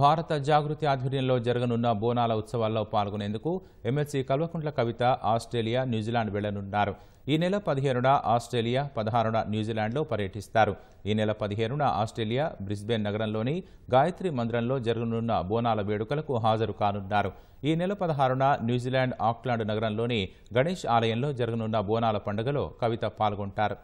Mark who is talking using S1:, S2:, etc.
S1: భారత జాగృతి ఆధ్వర్యంలో జరగనున్న బోనాల ఉత్సవాల్లో పాల్గొనేందుకు MLC Kalvakuntla Kavitha Australia New Zealand వెళ్లనున్నారు ఈ నెల పదిహేనున ఆస్ట్రేలియా పదహారున న్యూజిలాండ్లో పర్యటిస్తారు ఈ నెల పదిహేనున ఆస్ట్రేలియా బ్రిస్బెన్ నగరంలోని గాయత్రి మందిరంలో జరగనున్న బోనాల వేడుకలకు హాజరు కానున్నారు ఈ నెల పదహారున న్యూజిలాండ్ ఆక్లాండ్ నగరంలోని గణేష్ ఆలయంలో జరగనున్న బోనాల పండుగలో కవిత పాల్గొంటారు